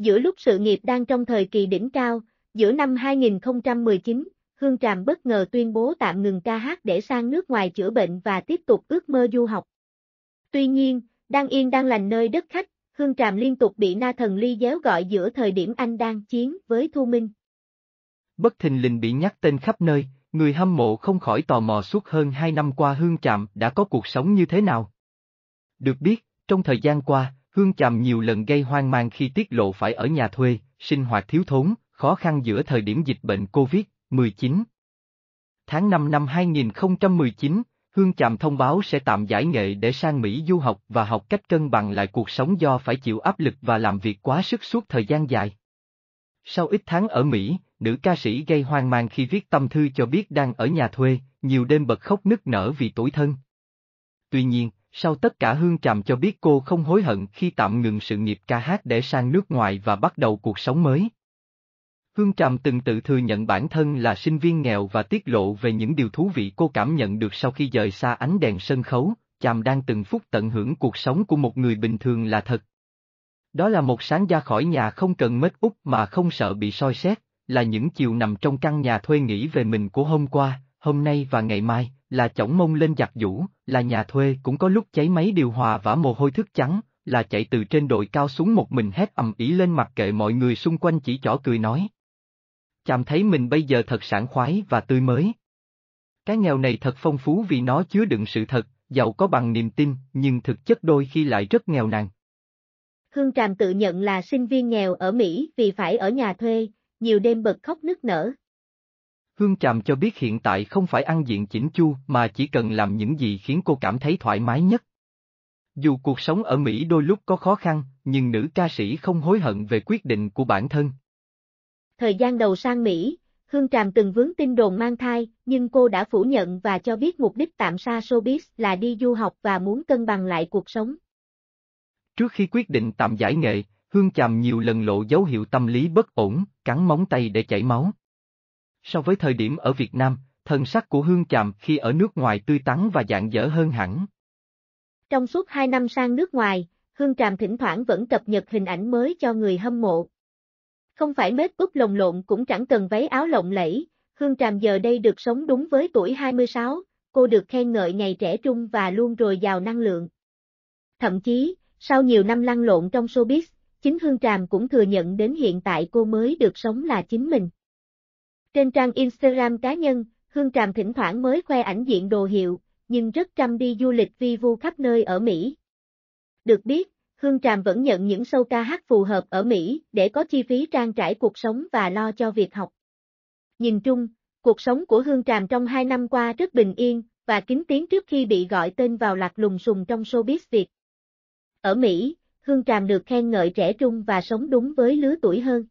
Giữa lúc sự nghiệp đang trong thời kỳ đỉnh cao, giữa năm 2019, Hương Tràm bất ngờ tuyên bố tạm ngừng ca hát để sang nước ngoài chữa bệnh và tiếp tục ước mơ du học. Tuy nhiên, đang yên đang lành nơi đất khách, Hương Tràm liên tục bị Na Thần Ly déo gọi giữa thời điểm anh đang chiến với Thu Minh. Bất thình lình bị nhắc tên khắp nơi, người hâm mộ không khỏi tò mò suốt hơn 2 năm qua Hương Trạm đã có cuộc sống như thế nào. Được biết, trong thời gian qua, Hương Chàm nhiều lần gây hoang mang khi tiết lộ phải ở nhà thuê, sinh hoạt thiếu thốn, khó khăn giữa thời điểm dịch bệnh COVID-19. Tháng 5 năm 2019, Hương Chàm thông báo sẽ tạm giải nghệ để sang Mỹ du học và học cách cân bằng lại cuộc sống do phải chịu áp lực và làm việc quá sức suốt thời gian dài. Sau ít tháng ở Mỹ, nữ ca sĩ gây hoang mang khi viết tâm thư cho biết đang ở nhà thuê, nhiều đêm bật khóc nức nở vì tuổi thân. Tuy nhiên, sau tất cả Hương Tràm cho biết cô không hối hận khi tạm ngừng sự nghiệp ca hát để sang nước ngoài và bắt đầu cuộc sống mới. Hương Tràm từng tự thừa nhận bản thân là sinh viên nghèo và tiết lộ về những điều thú vị cô cảm nhận được sau khi rời xa ánh đèn sân khấu, Tràm đang từng phút tận hưởng cuộc sống của một người bình thường là thật. Đó là một sáng ra khỏi nhà không cần mết úp mà không sợ bị soi xét, là những chiều nằm trong căn nhà thuê nghĩ về mình của hôm qua, hôm nay và ngày mai, là chổng mông lên giặt vũ, là nhà thuê cũng có lúc cháy máy điều hòa vả mồ hôi thức trắng, là chạy từ trên đội cao xuống một mình hét ầm ĩ lên mặt kệ mọi người xung quanh chỉ trỏ cười nói. Chàm thấy mình bây giờ thật sảng khoái và tươi mới. Cái nghèo này thật phong phú vì nó chứa đựng sự thật, giàu có bằng niềm tin, nhưng thực chất đôi khi lại rất nghèo nàn. Hương Tràm tự nhận là sinh viên nghèo ở Mỹ vì phải ở nhà thuê, nhiều đêm bật khóc nức nở, Hương Tràm cho biết hiện tại không phải ăn diện chỉnh chu mà chỉ cần làm những gì khiến cô cảm thấy thoải mái nhất. Dù cuộc sống ở Mỹ đôi lúc có khó khăn, nhưng nữ ca sĩ không hối hận về quyết định của bản thân. Thời gian đầu sang Mỹ, Hương Tràm từng vướng tin đồn mang thai, nhưng cô đã phủ nhận và cho biết mục đích tạm xa showbiz là đi du học và muốn cân bằng lại cuộc sống. Trước khi quyết định tạm giải nghệ, Hương Tràm nhiều lần lộ dấu hiệu tâm lý bất ổn, cắn móng tay để chảy máu. So với thời điểm ở Việt Nam, thần sắc của Hương Chạm khi ở nước ngoài tươi tắn và dạng dở hơn hẳn. Trong suốt 2 năm sang nước ngoài, Hương Tràm thỉnh thoảng vẫn cập nhật hình ảnh mới cho người hâm mộ. Không phải mết úp lồng lộn cũng chẳng cần váy áo lộng lẫy, Hương Tràm giờ đây được sống đúng với tuổi 26, cô được khen ngợi ngày trẻ trung và luôn rồi giàu năng lượng. Thậm chí, sau nhiều năm lăn lộn trong showbiz, chính Hương Tràm cũng thừa nhận đến hiện tại cô mới được sống là chính mình. Trên trang Instagram cá nhân, Hương Tràm thỉnh thoảng mới khoe ảnh diện đồ hiệu, nhưng rất chăm đi du lịch vi vu khắp nơi ở Mỹ. Được biết, Hương Tràm vẫn nhận những sâu ca hát phù hợp ở Mỹ để có chi phí trang trải cuộc sống và lo cho việc học. Nhìn chung, cuộc sống của Hương Tràm trong hai năm qua rất bình yên và kín tiếng trước khi bị gọi tên vào lạc lùng sùng trong showbiz Việt. Ở Mỹ, Hương Tràm được khen ngợi trẻ trung và sống đúng với lứa tuổi hơn.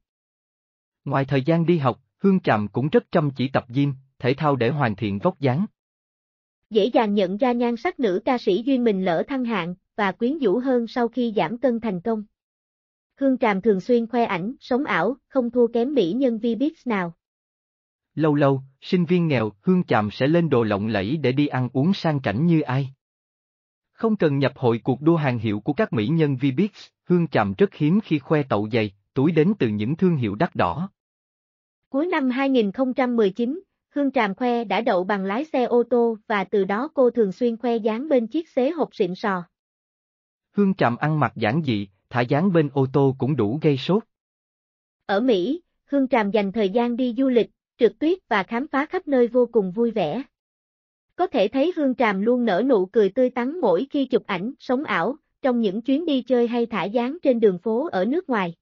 Ngoài thời gian đi học, Hương Tràm cũng rất chăm chỉ tập gym, thể thao để hoàn thiện vóc dáng. Dễ dàng nhận ra nhan sắc nữ ca sĩ duyên mình lỡ thăng hạng và quyến rũ hơn sau khi giảm cân thành công. Hương Tràm thường xuyên khoe ảnh, sống ảo, không thua kém mỹ nhân Vbiz nào. Lâu lâu, sinh viên nghèo, Hương Tràm sẽ lên đồ lộng lẫy để đi ăn uống sang chảnh như ai. Không cần nhập hội cuộc đua hàng hiệu của các mỹ nhân Vbiz, Hương Tràm rất hiếm khi khoe tậu giày, túi đến từ những thương hiệu đắt đỏ. Cuối năm 2019, Hương Tràm khoe đã đậu bằng lái xe ô tô và từ đó cô thường xuyên khoe dáng bên chiếc xế hộp xịn sò. Hương Tràm ăn mặc giản dị, thả dáng bên ô tô cũng đủ gây sốt. Ở Mỹ, Hương Tràm dành thời gian đi du lịch, trượt tuyết và khám phá khắp nơi vô cùng vui vẻ. Có thể thấy Hương Tràm luôn nở nụ cười tươi tắn mỗi khi chụp ảnh, sống ảo, trong những chuyến đi chơi hay thả dáng trên đường phố ở nước ngoài.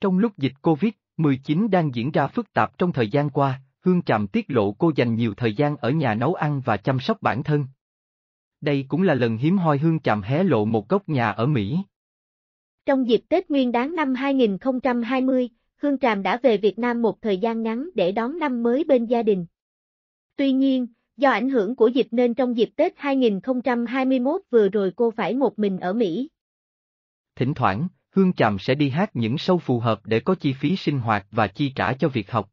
Trong lúc dịch Covid, 19 đang diễn ra phức tạp trong thời gian qua, Hương Trạm tiết lộ cô dành nhiều thời gian ở nhà nấu ăn và chăm sóc bản thân. Đây cũng là lần hiếm hoi Hương Trạm hé lộ một góc nhà ở Mỹ. Trong dịp Tết Nguyên đáng năm 2020, Hương Tràm đã về Việt Nam một thời gian ngắn để đón năm mới bên gia đình. Tuy nhiên, do ảnh hưởng của dịch nên trong dịp Tết 2021 vừa rồi cô phải một mình ở Mỹ. Thỉnh thoảng, Hương Chàm sẽ đi hát những show phù hợp để có chi phí sinh hoạt và chi trả cho việc học.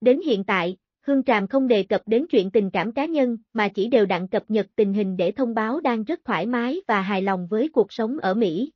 Đến hiện tại, Hương Tràm không đề cập đến chuyện tình cảm cá nhân mà chỉ đều đặn cập nhật tình hình để thông báo đang rất thoải mái và hài lòng với cuộc sống ở Mỹ,